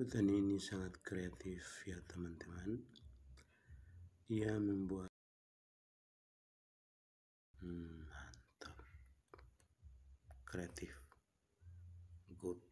petani ini sangat kreatif ya teman-teman Ia membuat hmm, mantap kreatif good